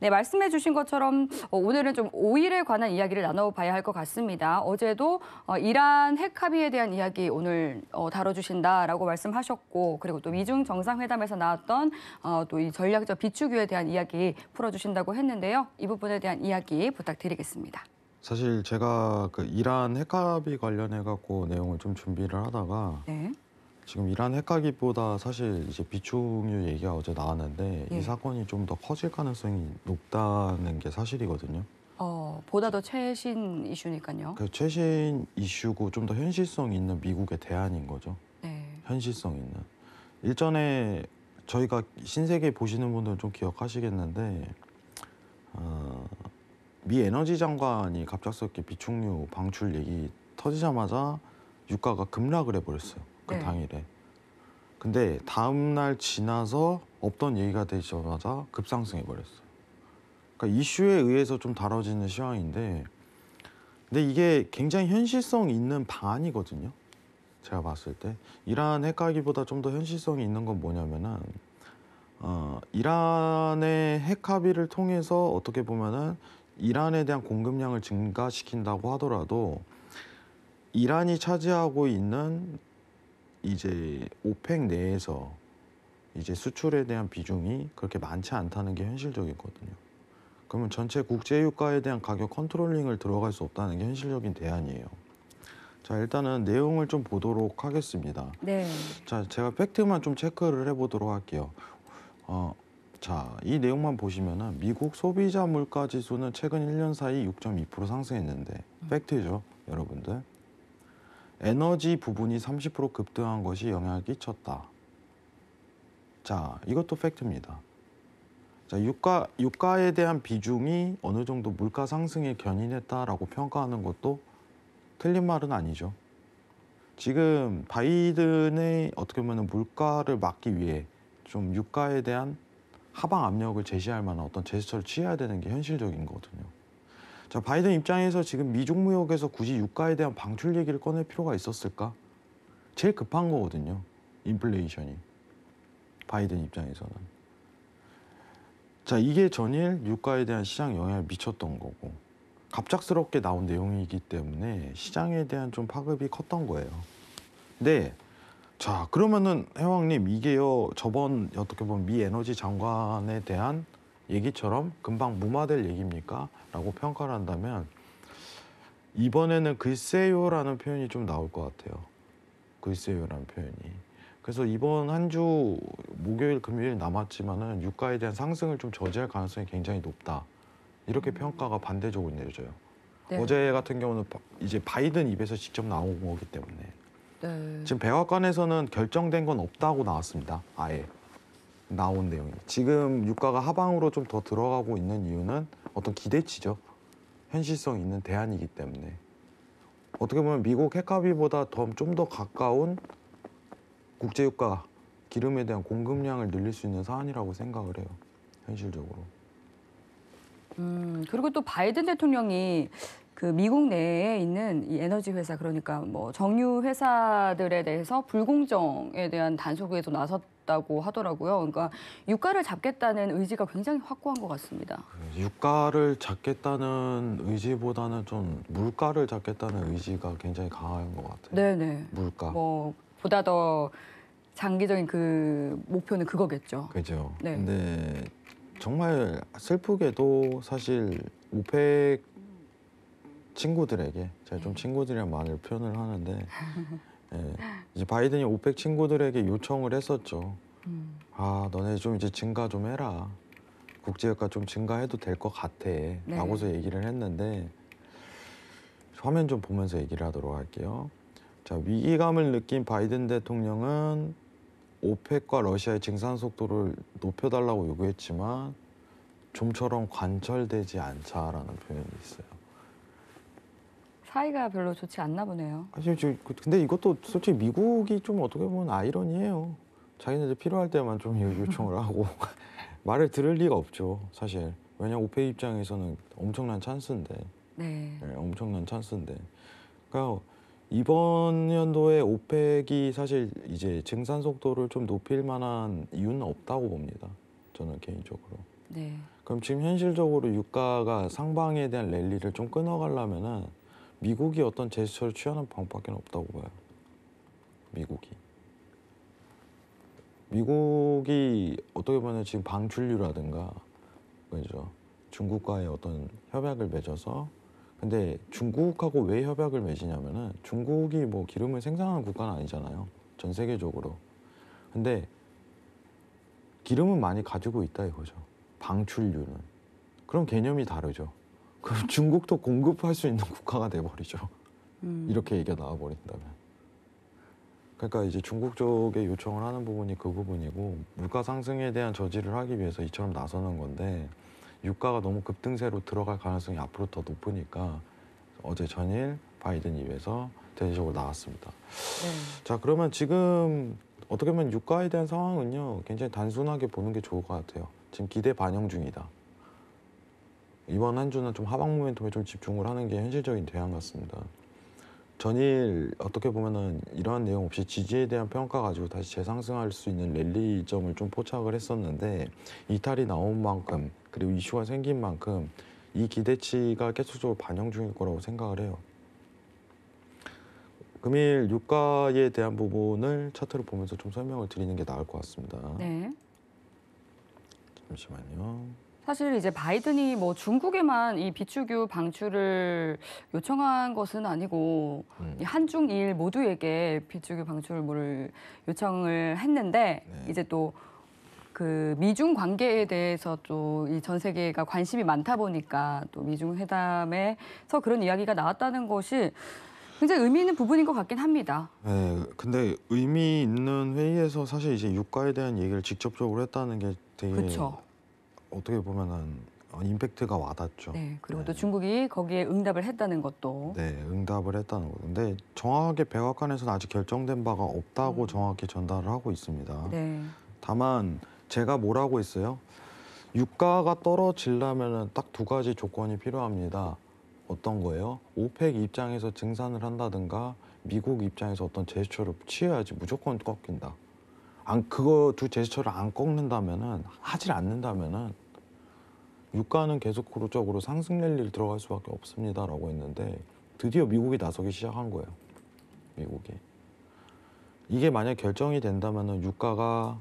네, 말씀해 주신 것처럼 어, 오늘은 좀 오일에 관한 이야기를 나눠봐야 할 것 같습니다. 어제도 어, 이란 핵 합의에 대한 이야기 오늘 어, 다뤄주신다라고 말씀하셨고 그리고 또 미중 정상회담에서 나왔던 또이 전략적 비축유에 대한 이야기 풀어주신다고 했는데요. 이 부분에 대한 이야기 부탁드리겠습니다. 사실 제가 그 이란 핵합의 관련해 갖고 내용을 좀 준비를 하다가 네. 지금 이란 핵가기보다 사실 이제 비축유 얘기가 어제 나왔는데 예. 이 사건이 좀 더 커질 가능성이 높다는 게 사실이거든요. 어, 보다 더 최신 이슈니까요. 그 최신 이슈고 좀 더 현실성 있는 미국의 대안인 거죠. 네. 현실성 있는. 일전에 저희가 신세계 보시는 분들은 좀 기억하시겠는데 어, 미 에너지 장관이 갑작스럽게 비축유 방출 얘기 터지자마자 유가가 급락을 해버렸어요. 그 네. 당일에. 근데 다음 날 지나서 없던 얘기가 되자마자 급상승해 버렸어 그러니까 이슈에 의해서 좀 다뤄지는 시황인데, 근데 이게 굉장히 현실성 있는 방안이거든요. 제가 봤을 때 이란 핵하기보다 좀 더 현실성이 있는 건 뭐냐면은 어, 이란의 핵합의를 통해서 어떻게 보면은 이란에 대한 공급량을 증가시킨다고 하더라도 이란이 차지하고 있는 이제 오펙 내에서 이제 수출에 대한 비중이 그렇게 많지 않다는 게 현실적이거든요. 그러면 전체 국제 유가에 대한 가격 컨트롤링을 들어갈 수 없다는 게 현실적인 대안이에요. 자 일단은 내용을 좀 보도록 하겠습니다. 네. 자 제가 팩트만 좀 체크를 해보도록 할게요. 어, 자, 이 내용만 보시면은 미국 소비자 물가 지수는 최근 1년 사이 6.2% 상승했는데 팩트죠, 여러분들. 에너지 부분이 30% 급등한 것이 영향을 끼쳤다. 자, 이것도 팩트입니다. 자, 유가, 유가에 대한 비중이 어느 정도 물가 상승에 견인했다라고 평가하는 것도 틀린 말은 아니죠. 지금 바이든의 어떻게 보면 물가를 막기 위해 좀 유가에 대한 하방 압력을 제시할 만한 어떤 제스처를 취해야 되는 게 현실적인 거거든요. 자, 바이든 입장에서 지금 미중무역에서 굳이 유가에 대한 방출 얘기를 꺼낼 필요가 있었을까? 제일 급한 거거든요. 인플레이션이. 바이든 입장에서는. 자, 이게 전일 유가에 대한 시장 영향을 미쳤던 거고. 갑작스럽게 나온 내용이기 때문에 시장에 대한 좀 파급이 컸던 거예요. 네. 자 그러면은 회왕님 이게요 저번 어떻게 보면 미 에너지 장관에 대한 얘기처럼 금방 무마될 얘기입니까? 라고 평가를 한다면 이번에는 글쎄요라는 표현이 좀 나올 것 같아요. 글쎄요라는 표현이. 그래서 이번 한 주 목요일 금요일 남았지만은 유가에 대한 상승을 좀 저지할 가능성이 굉장히 높다. 이렇게 평가가 반대적으로 내려져요. 네. 어제 같은 경우는 이제 바이든 입에서 직접 나온 거기 때문에 네. 지금 백악관에서는 결정된 건 없다고 나왔습니다. 아예. 나온 내용이에요. 지금 유가가 하방으로 좀 더 들어가고 있는 이유는 어떤 기대치죠. 현실성 있는 대안이기 때문에 어떻게 보면 미국 핵합의보다 좀 더 가까운 국제유가 기름에 대한 공급량을 늘릴 수 있는 사안이라고 생각을 해요. 현실적으로. 음, 그리고 또 바이든 대통령이 그 미국 내에 있는 이 에너지 회사 그러니까 뭐 정유 회사들에 대해서 불공정에 대한 단속에도 나섰 있다고 하더라고요. 그러니까 유가를 잡겠다는 의지가 굉장히 확고한 것 같습니다. 그 유가를 잡겠다는 의지보다는 좀 물가를 잡겠다는 의지가 굉장히 강한 것 같아요. 네네. 물가. 뭐 보다 더 장기적인 그 목표는 그거겠죠. 그죠. 네. 근데 정말 슬프게도 사실 오펙 친구들에게 제가 좀 네. 친구들이랑 많이 표현을 하는데 예, 이제 바이든이 오펙 친구들에게 요청을 했었죠. 음. 아, 너네 좀 이제 증가 좀 해라. 국제유가 좀 증가해도 될 것 같아. 네. 라고서 얘기를 했는데 화면 좀 보면서 얘기를 하도록 할게요. 자, 위기감을 느낀 바이든 대통령은 오펙과 러시아의 증산 속도를 높여달라고 요구했지만 좀처럼 관철되지 않자라는 표현이 있어요. 사이가 별로 좋지 않나 보네요. 사실 지금 그, 근데 이것도 솔직히 미국이 좀 어떻게 보면 아이러니해요. 자기네들 필요할 때만 좀 요- 청을 하고 말을 들을 리가 없죠, 사실. 왜냐 면 오페 입장에서는 엄청난 찬스인데, 네. 예, 엄청난 찬스인데. 그러니까 이번 연도에 오펙이 사실 이제 증산 속도를 좀 높일 만한 이유는 없다고 봅니다. 저는 개인적으로. 네. 그럼 지금 현실적으로 유가가 상방에 대한 랠리를 좀 끊어가려면은 미국이 어떤 제스처를 취하는 방법밖에 없다고 봐요. 미국이. 미국이 어떻게 보면 지금 방출류라든가 그죠 중국과의 어떤 협약을 맺어서 근데 중국하고 왜 협약을 맺으냐면은 중국이 뭐 기름을 생산하는 국가는 아니잖아요 전 세계적으로 근데 기름은 많이 가지고 있다 이거죠 방출류는 그럼 개념이 다르죠 그럼 중국도 공급할 수 있는 국가가 돼버리죠. 음. 이렇게 얘기가 나와버린다면. 그러니까 이제 중국 쪽에 요청을 하는 부분이 그 부분이고 물가 상승에 대한 저지를 하기 위해서 이처럼 나서는 건데 유가가 너무 급등세로 들어갈 가능성이 앞으로 더 높으니까 어제 전일 바이든 입에서 대대적으로 나왔습니다. 네. 자 그러면 지금 어떻게 보면 유가에 대한 상황은요 굉장히 단순하게 보는 게 좋을 것 같아요. 지금 기대 반영 중이다. 이번 한 주는 좀 하방 모멘텀에 좀 집중을 하는 게 현실적인 대안 같습니다. 전일 어떻게 보면은 이러한 내용 없이 지지에 대한 평가 가지고 다시 재상승할 수 있는 랠리점을 좀 포착을 했었는데 이탈이 나온 만큼 그리고 이슈가 생긴 만큼 이 기대치가 계속적으로 반영 중일 거라고 생각을 해요. 금일 유가에 대한 부분을 차트를 보면서 좀 설명을 드리는 게 나을 것 같습니다. 네. 잠시만요. 사실 이제 바이든이 뭐 중국에만 이 비추규 방출을 요청한 것은 아니고 음. 한중일 모두에게 비추규 방출을 요청을 했는데 네. 이제 또 그 미중 관계에 대해서 또 이 전 세계가 관심이 많다 보니까 또 미중 회담에서 그런 이야기가 나왔다는 것이 굉장히 의미 있는 부분인 것 같긴 합니다. 네, 근데 의미 있는 회의에서 사실 이제 유가에 대한 얘기를 직접적으로 했다는 게 되게 그쵸. 어떻게 보면은 어, 임팩트가 와닿죠. 네, 그리고 또 네. 중국이 거기에 응답을 했다는 것도 네, 응답을 했다는 거. 근데 정확하게 백악관에서는 아직 결정된 바가 없다고 음. 정확히 전달을 하고 있습니다. 네. 다만 제가 뭐라고 했어요? 유가가 떨어질라면 은딱 두 가지 조건이 필요합니다. 어떤 거예요? 오펙 입장에서 증산을 한다든가 미국 입장에서 어떤 제스처를 취해야지 무조건 꺾인다. 안 그거 두 제스처를 안 꺾는다면은 하질 않는다면은 유가는 계속 구조적으로 상승 랠리를 들어갈 수밖에 없습니다라고 했는데 드디어 미국이 나서기 시작한 거예요. 미국이 이게 만약 결정이 된다면은 유가가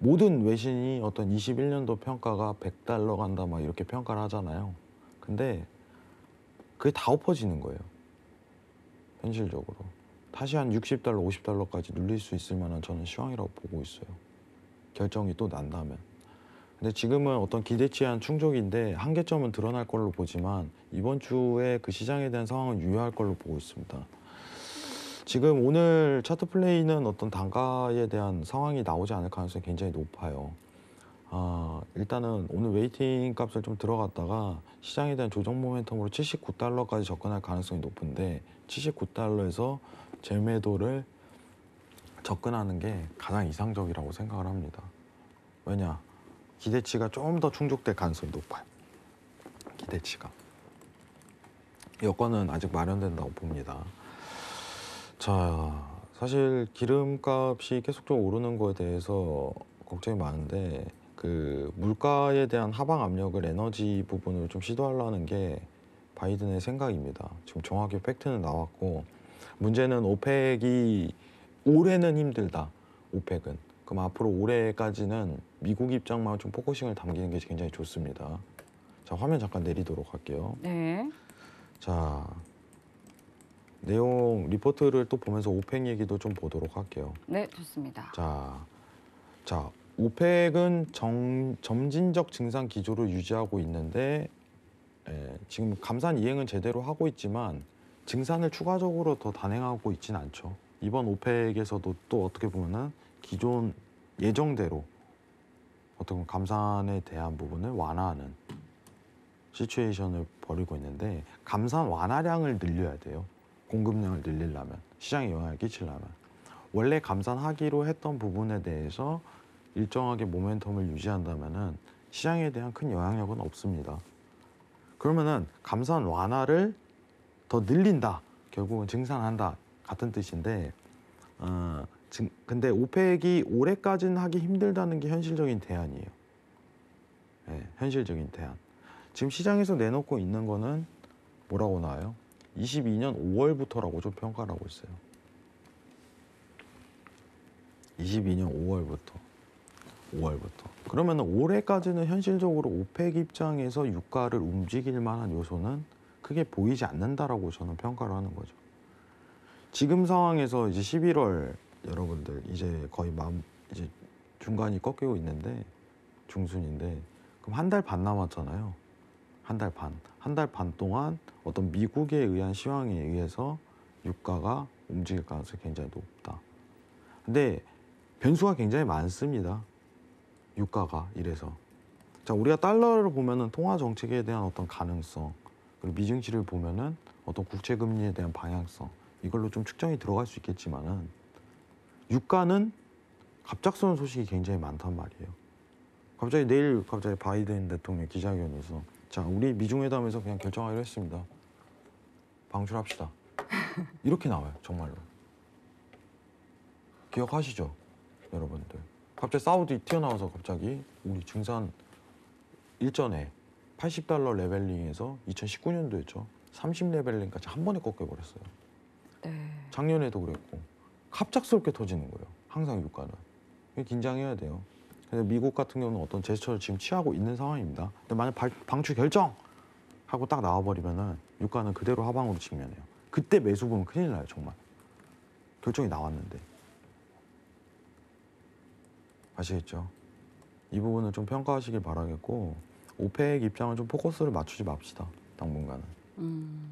모든 외신이 어떤 21년도 평가가 100달러 간다 막 이렇게 평가를 하잖아요. 근데 그게 다 엎어지는 거예요. 현실적으로. 다시 한 60달러, 50달러까지 늘릴수 있을 만한 저는 시황이라고 보고 있어요. 결정이 또 난다면. 근데 지금은 어떤 기대치한 충족인데 한계점은 드러날 걸로 보지만 이번 주에 그 시장에 대한 상황은 유효할 걸로 보고 있습니다. 지금 오늘 차트 플레이는 어떤 단가에 대한 상황이 나오지 않을 가능성이 굉장히 높아요. 아, 일단은 오늘 웨이팅 값을 좀 들어갔다가 시장에 대한 조정 모멘텀으로 79달러까지 접근할 가능성이 높은데 79달러에서 재매도를 접근하는 게 가장 이상적이라고 생각을 합니다. 왜냐? 기대치가 좀 더 충족될 가능성이 높아요. 기대치가. 여건은 아직 마련된다고 봅니다. 자, 사실 기름값이 계속적으로 오르는 거에 대해서 걱정이 많은데 그 물가에 대한 하방 압력을 에너지 부분을좀 시도하려는 게 바이든의 생각입니다. 지금 정확히 팩트는 나왔고 문제는 오펙이 올해는 힘들다. 오펙은 그럼 앞으로 올해까지는 미국 입장만 좀 포커싱을 담기는 게 굉장히 좋습니다. 자 화면 잠깐 내리도록 할게요. 네. 자 내용 리포트를 또 보면서 오펙 얘기도 좀 보도록 할게요. 네, 좋습니다. 자, 자 오펙은 정, 점진적 증상 기조를 유지하고 있는데 예, 지금 감산 이행은 제대로 하고 있지만 증산을 추가적으로 더 단행하고 있진 않죠. 이번 오펙에서도 또 어떻게 보면은 기존 예정대로 어떤 감산에 대한 부분을 완화하는 시츄에이션을 벌이고 있는데 감산 완화량을 늘려야 돼요. 공급량을 늘리려면 시장에 영향을 끼치려면 원래 감산하기로 했던 부분에 대해서 일정하게 모멘텀을 유지한다면 시장에 대한 큰 영향력은 없습니다. 그러면은 감산 완화를 더 늘린다, 결국은 증산한다 같은 뜻인데, 어, 증, 근데 오펙이 올해까지는 하기 힘들다는 게 현실적인 대안이에요. 네, 현실적인 대안. 지금 시장에서 내놓고 있는 거는 뭐라고 나와요? 22년 5월부터라고 좀 평가를 하고 있어요. 22년 5월부터. 5월부터. 그러면 올해까지는 현실적으로 오펙 입장에서 유가를 움직일 만한 요소는 크게 보이지 않는다라고 저는 평가를 하는 거죠. 지금 상황에서 이제 11월 여러분들 이제 거의 만 이제 중간이 꺾이고 있는데 중순인데 그럼 한 달 반 남았잖아요. 한 달 반. 한 달 반 동안 어떤 미국에 의한 시황에 의해서 유가가 움직일 가능성이 굉장히 높다. 근데 변수가 굉장히 많습니다. 유가가 이래서 자 우리가 달러를 보면은 통화 정책에 대한 어떤 가능성 그리고 미증시를 보면은 어떤 국채 금리에 대한 방향성 이걸로 좀 측정이 들어갈 수 있겠지만은 유가는 갑작스러운 소식이 굉장히 많단 말이에요. 갑자기 내일 갑자기 바이든 대통령 기자회견에서 자 우리 미중 회담에서 그냥 결정하기로 했습니다. 방출합시다. 이렇게 나와요 정말로. 기억하시죠 여러분들. 갑자기 사우디 튀어나와서 갑자기 우리 증산 일전에 80달러 레벨링에서 2019년도였죠. 30레벨링까지 한 번에 꺾여버렸어요. 네. 작년에도 그랬고 갑작스럽게 터지는 거예요. 항상 유가는. 긴장해야 돼요. 근데 미국 같은 경우는 어떤 제스처를 지금 취하고 있는 상황입니다. 근데 만약 방출 결정! 하고 딱 나와버리면은 유가는 그대로 하방으로 직면해요. 그때 매수 보면 큰일 나요, 정말. 결정이 나왔는데. 아시겠죠? 이 부분을 좀 평가하시길 바라겠고 오펙 입장을 좀 포커스를 맞추지 맙시다. 당분간은. 음.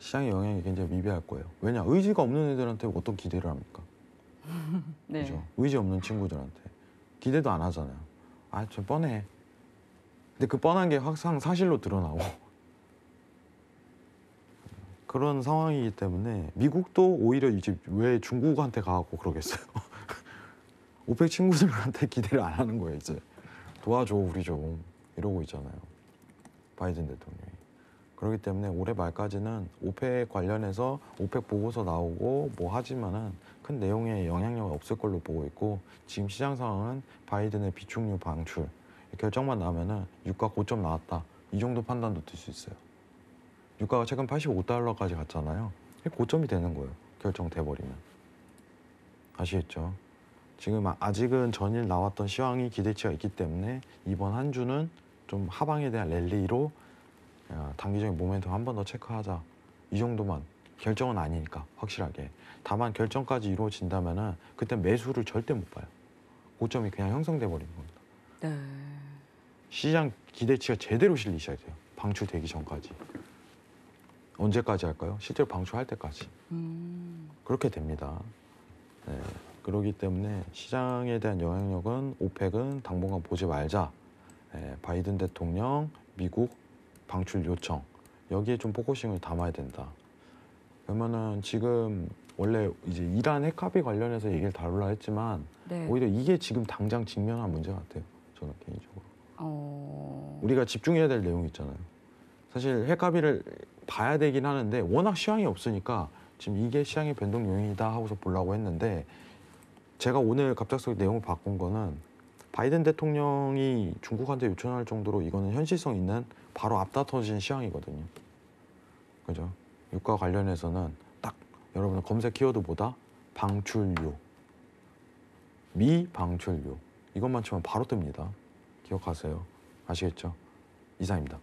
시장의 영향이 굉장히 미비할 거예요. 왜냐? 의지가 없는 애들한테 어떤 기대를 합니까? 네. 그죠? 의지 없는 친구들한테. 기대도 안 하잖아요. 아, 저 뻔해. 근데 그 뻔한 게 항상 사실로 드러나고. 그런 상황이기 때문에 미국도 오히려 이제 왜 중국한테 가고 그러겠어요. 오펙 친구들한테 기대를 안 하는 거예요 이제 도와줘 우리 좀 이러고 있잖아요 바이든 대통령이 그렇기 때문에 올해 말까지는 오펙 관련해서 오펙 보고서 나오고 뭐 하지만은 큰 내용의 영향력이 없을 걸로 보고 있고 지금 시장 상황은 바이든의 비축유 방출 결정만 나면은 유가 고점 나왔다 이 정도 판단도 들 수 있어요 유가가 최근 85달러까지 갔잖아요 고점이 되는 거예요 결정돼 버리면 아시겠죠? 지금 아직은 전일 나왔던 시황이 기대치가 있기 때문에 이번 한 주는 좀 하방에 대한 랠리로 어, 단기적인 모멘텀 한번 더 체크하자 이 정도만 결정은 아니니까 확실하게 다만 결정까지 이루어진다면은 그때 매수를 절대 못 봐요 고점이 그냥 형성돼 버리는 겁니다 네. 시장 기대치가 제대로 실리셔야 돼요 방출되기 전까지 언제까지 할까요 실제로 방출할 때까지 음. 그렇게 됩니다 네. 그러기 때문에 시장에 대한 영향력은 오펙은 당분간 보지 말자. 예, 바이든 대통령, 미국 방출 요청 여기에 좀 포커싱을 담아야 된다. 그러면은 지금 원래 이제 이란 핵합의 관련해서 얘기를 다룰라 했지만 네. 오히려 이게 지금 당장 직면한 문제 같아요. 저는 개인적으로. 어... 우리가 집중해야 될 내용이 있잖아요. 사실 핵합의를 봐야 되긴 하는데 워낙 시황이 없으니까 지금 이게 시장의 변동 요인이다 하고서 보려고 했는데 제가 오늘 갑작스럽게 내용을 바꾼 거는 바이든 대통령이 중국한테 요청할 정도로 이거는 현실성 있는 바로 앞다퉈진 시황이거든요. 그죠? 유가 관련해서는 딱 여러분 검색 키워드보다 방출료, 미 방출료 이것만 치면 바로 뜹니다. 기억하세요. 아시겠죠? 이상입니다.